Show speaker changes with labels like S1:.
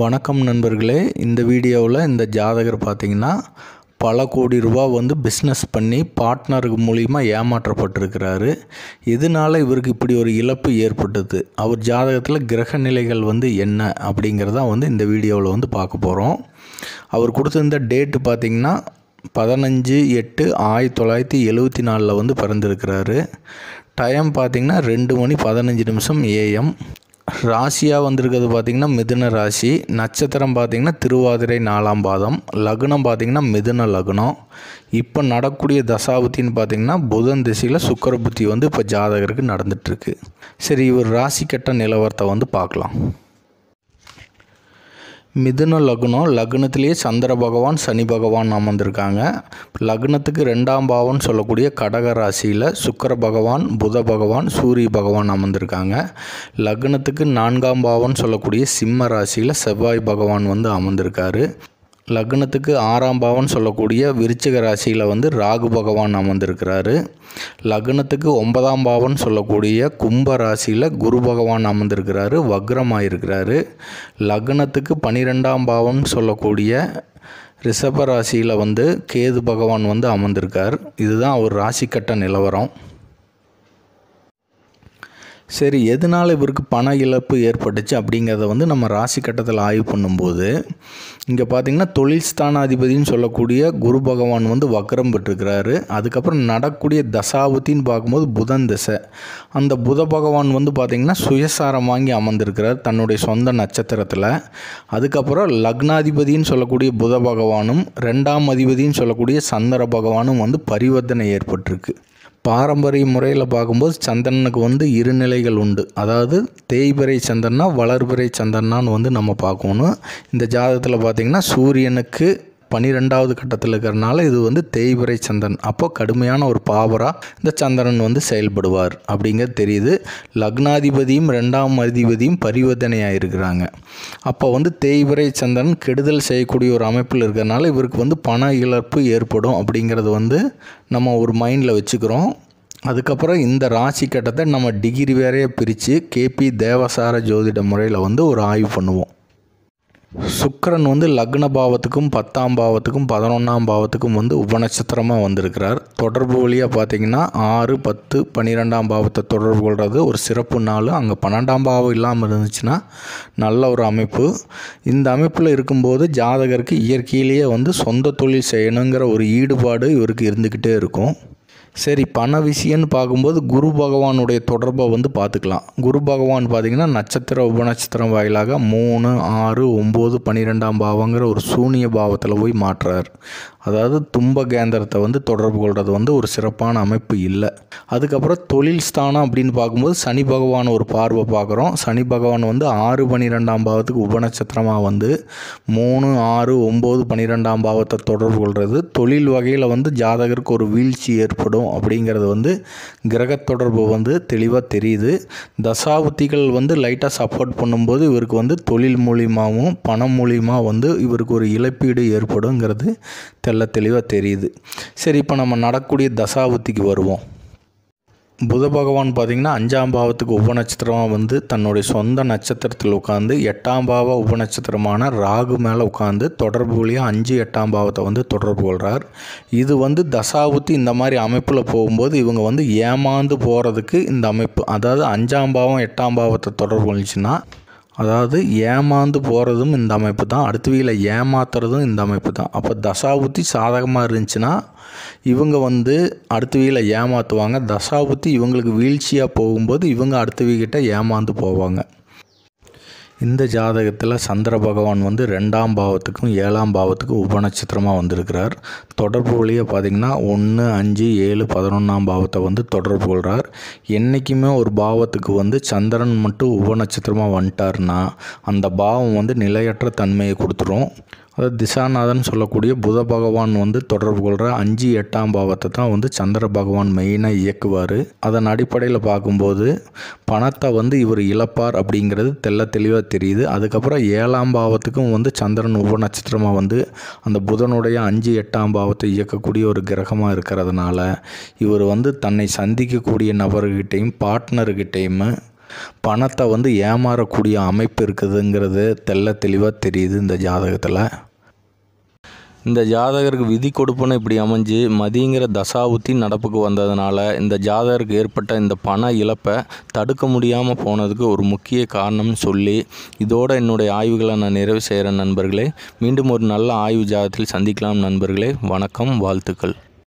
S1: வணக்கம் நண்பர்களே இந்த வீடியோவில் இந்த ஜாதகர் பார்த்திங்கன்னா பல கோடி ரூபா வந்து பிஸ்னஸ் பண்ணி பார்ட்னருக்கு மூலிமா ஏமாற்றப்பட்டிருக்கிறாரு இதனால் இவருக்கு இப்படி ஒரு இழப்பு ஏற்பட்டது அவர் ஜாதகத்தில் கிரக நிலைகள் வந்து என்ன அப்படிங்கிறதான் வந்து இந்த வீடியோவில் வந்து பார்க்க போகிறோம் அவர் கொடுத்துருந்த டேட்டு பார்த்திங்கன்னா பதினஞ்சு எட்டு ஆயிரத்தி தொள்ளாயிரத்தி எழுபத்தி நாலில் வந்து பிறந்திருக்கிறாரு டைம் பார்த்திங்கன்னா ரெண்டு மணி பதினஞ்சு நிமிஷம் ஏஎம் ராசியாக வந்திருக்கிறது பார்த்திங்கன்னா மிதுன ராசி நட்சத்திரம் பார்த்திங்கன்னா திருவாதிரை நாலாம் பாதம் லக்னம் பார்த்திங்கன்னா மிதுன லக்னம் இப்போ நடக்கூடிய தசாபுத்தின்னு பார்த்திங்கன்னா புதன் திசையில் சுக்கர புத்தி வந்து இப்போ ஜாதகருக்கு நடந்துகிட்ருக்கு சரி இவர் ராசி கட்ட நிலவரத்தை வந்து பார்க்கலாம் மிதுன லக்னம் லக்னத்திலேயே சந்திர பகவான் சனி பகவான் அமர்ந்திருக்காங்க லக்னத்துக்கு ரெண்டாம் பாவம்னு சொல்லக்கூடிய கடக ராசியில் சுக்கர பகவான் புத பகவான் சூரிய பகவான் அமர்ந்திருக்காங்க லக்னத்துக்கு நான்காம் பாவம்னு சொல்லக்கூடிய சிம்ம ராசியில் செவ்வாய் பகவான் வந்து அமர்ந்திருக்காரு லக்னத்துக்கு ஆறாம் பாவம்னு சொல்லக்கூடிய விருச்சிக ராசியில் வந்து ராகு பகவான் அமர்ந்திருக்கிறாரு லக்னத்துக்கு ஒன்பதாம் பாவம்னு சொல்லக்கூடிய கும்ப ராசியில் குரு பகவான் அமர்ந்திருக்கிறாரு வக்ரமாக இருக்கிறாரு லக்னத்துக்கு பனிரெண்டாம் பாவம்னு சொல்லக்கூடிய ரிஷப ராசியில் வந்து கேது பகவான் வந்து அமர்ந்திருக்கார் இதுதான் அவர் ராசிக்கட்ட நிலவரம் சரி எதனால் இவருக்கு பண இழப்பு ஏற்பட்டுச்சு அப்படிங்கிறத வந்து நம்ம ராசி கட்டத்தில் ஆய்வு பண்ணும்போது இங்கே பார்த்திங்கன்னா தொழில் ஸ்தானாதிபதினு சொல்லக்கூடிய குரு பகவான் வந்து வக்கரம் பெற்றுக்கிறாரு அதுக்கப்புறம் நடக்கூடிய தசாபுத்தின்னு பார்க்கும்போது புதன் திசை அந்த புத பகவான் வந்து பார்த்திங்கன்னா சுயசாரம் வாங்கி அமர்ந்திருக்கிறார் தன்னுடைய சொந்த நட்சத்திரத்தில் அதுக்கப்புறம் லக்னாதிபதினு சொல்லக்கூடிய புத பகவானும் ரெண்டாம் அதிபதினு சொல்லக்கூடிய சந்திர பகவானும் வந்து பரிவர்த்தனை ஏற்பட்டிருக்கு பாரம்பரிய முறையில் பார்க்கும்போது சந்தனனுக்கு வந்து இருநிலைகள் உண்டு அதாவது தேய்பிறை சந்தனா வளர்பிறை சந்தனான்னு வந்து நம்ம பார்க்கணும் இந்த ஜாதகத்தில் பார்த்திங்கன்னா சூரியனுக்கு பனிரெண்டாவது கட்டத்தில் இருக்கிறனால இது வந்து தேய்பிரை சந்திரன் அப்போ கடுமையான ஒரு பாவராக இந்த சந்திரன் வந்து செயல்படுவார் அப்படிங்கிறது தெரியுது லக்னாதிபதியும் ரெண்டாம் அதிபதியும் பரிவர்த்தனையாக இருக்கிறாங்க அப்போ வந்து தேய்பிரை சந்திரன் கெடுதல் செய்யக்கூடிய ஒரு அமைப்பில் இருக்கிறனால இவருக்கு வந்து பண இழப்பு ஏற்படும் அப்படிங்கிறது வந்து நம்ம ஒரு மைண்டில் வச்சுக்கிறோம் அதுக்கப்புறம் இந்த ராசி கட்டத்தை நம்ம டிகிரி வேறையே பிரித்து கேபி தேவசார ஜோதிட முறையில் வந்து ஒரு ஆய்வு பண்ணுவோம் சுக்கரன் வந்து லக்ன பாவத்துக்கும் பத்தாம் பாவத்துக்கும் பதினொன்றாம் பாவத்துக்கும் வந்து உபநட்சத்திரமாக வந்திருக்கிறார் தொடர்பு வழியாக பார்த்தீங்கன்னா ஆறு பத்து பன்னிரெண்டாம் பாவத்தை தொடர்பு கொள்வது ஒரு சிறப்பு நாள் அங்கே பன்னெண்டாம் பாவம் இல்லாமல் இருந்துச்சுன்னா நல்ல ஒரு அமைப்பு இந்த அமைப்பில் இருக்கும்போது ஜாதகருக்கு இயற்கையிலேயே வந்து சொந்த தொழில் செய்யணுங்கிற ஒரு ஈடுபாடு இவருக்கு இருந்துக்கிட்டே இருக்கும் சரி பண விஷயம்னு பார்க்கும்போது குரு பகவானுடைய தொடர்பை வந்து பார்த்துக்கலாம் குரு பகவான் பார்த்திங்கன்னா நட்சத்திர உபநட்சத்திரம் வாயிலாக மூணு ஆறு ஒம்பது பன்னிரெண்டாம் பாவங்கிற ஒரு சூனிய பாவத்தில் போய் மாற்றுறார் அதாவது தும்ப கேந்திரத்தை வந்து தொடர்பு கொள்வது வந்து ஒரு சிறப்பான அமைப்பு இல்லை அதுக்கப்புறம் தொழில் ஸ்தானம் அப்படின்னு பார்க்கும்போது சனி பகவான் ஒரு பார்வை பார்க்குறோம் சனி பகவான் வந்து ஆறு பன்னிரெண்டாம் பாவத்துக்கு உபநட்சத்திரமாக வந்து மூணு ஆறு ஒம்பது பன்னிரெண்டாம் பாவத்தை தொடர்பு கொள்வது தொழில் வகையில் வந்து ஜாதகருக்கு ஒரு வீழ்ச்சி ஏற்படும் இருக்கும் அப்படிங்கிறது வந்து கிரக தொடர்பு வந்து தெளிவாக தெரியுது தசாபுத்திகள் வந்து லைட்டாக சப்போர்ட் பண்ணும்போது இவருக்கு வந்து தொழில் மூலியமாகவும் பணம் மூலியமாக வந்து இவருக்கு ஒரு இழப்பீடு ஏற்படுங்கிறது தெல்ல தெளிவாக தெரியுது சரி இப்போ நம்ம நடக்கூடிய தசாபுத்திக்கு வருவோம் புத பகவான் பார்த்திங்கன்னா அஞ்சாம் பாவத்துக்கு உப நட்சத்திரமாக வந்து தன்னுடைய சொந்த நட்சத்திரத்தில் உட்காந்து எட்டாம் பாவ உப நட்சத்திரமான ராகு மேலே உட்காந்து தொடர்பு வழியாக அஞ்சு எட்டாம் பாவத்தை வந்து தொடர்பு கொள்கிறார் இது வந்து தசாபுத்தி இந்த மாதிரி அமைப்பில் போகும்போது இவங்க வந்து ஏமாந்து போகிறதுக்கு இந்த அமைப்பு அதாவது அஞ்சாம் பாவம் எட்டாம் பாவத்தை தொடர்பு கொண்டுச்சுன்னா அதாவது ஏமாந்து போகிறதும் இந்த அமைப்பு தான் அடுத்த வீட்டில் ஏமாத்துறதும் இந்த அமைப்பு தான் அப்போ தசாபுத்தி சாதகமாக இருந்துச்சுன்னா இவங்க வந்து அடுத்த அடுத்தவங்களை ஏமாற்றுவாங்க தசாபுத்தி இவங்களுக்கு வீழ்ச்சியாக போகும்போது இவங்க அடுத்த வீக்கிட்ட ஏமாந்து போவாங்க இந்த ஜாதகத்தில் சந்திர பகவான் வந்து ரெண்டாம் பாவத்துக்கும் ஏழாம் பாவத்துக்கும் உபநட்சத்திரமாக வந்திருக்கிறார் தொடர்பு வழியை பார்த்திங்கன்னா ஒன்று அஞ்சு ஏழு பதினொன்றாம் பாவத்தை வந்து தொடர்பு கொள்கிறார் என்றைக்குமே ஒரு பாவத்துக்கு வந்து சந்திரன் மட்டும் உபநட்சத்திரமாக வந்துட்டார்னா அந்த பாவம் வந்து நிலையற்ற தன்மையை கொடுத்துரும் அதாவது திசாநாதன் சொல்லக்கூடிய புத பகவான் வந்து தொடர்பு கொள்கிற அஞ்சு எட்டாம் பாவத்தை தான் வந்து சந்திர பகவான் மெயினாக இயக்குவார் அதன் அடிப்படையில் பார்க்கும்போது பணத்தை வந்து இவர் இழப்பார் அப்படிங்கிறது தெல்ல தெளிவாக தெரியுது அதுக்கப்புறம் ஏழாம் பாவத்துக்கும் வந்து சந்திரன் உப நட்சத்திரமாக வந்து அந்த புதனுடைய அஞ்சு எட்டாம் பாவத்தை இயக்கக்கூடிய ஒரு கிரகமாக இருக்கிறதுனால இவர் வந்து தன்னை சந்திக்கக்கூடிய நபர்கிட்டையும் பார்ட்னர்கிட்டையும் பணத்தை வந்து ஏமாறக்கூடிய அமைப்பு இருக்குதுங்கிறது தெல்ல தெளிவாக தெரியுது இந்த ஜாதகத்தில் இந்த ஜாதகருக்கு விதி கொடுப்புன்னு இப்படி அமைஞ்சு மதிங்கிற தசாபுத்தி நடப்புக்கு வந்ததுனால இந்த ஜாதகருக்கு ஏற்பட்ட இந்த பண இழப்பை தடுக்க முடியாமல் போனதுக்கு ஒரு முக்கிய காரணம்னு சொல்லி இதோட என்னுடைய ஆய்வுகளை நான் நிறைவு செய்கிறேன் நண்பர்களே மீண்டும் ஒரு நல்ல ஆய்வு ஜாதத்தில் சந்திக்கலாம் நண்பர்களே வணக்கம் வாழ்த்துக்கள்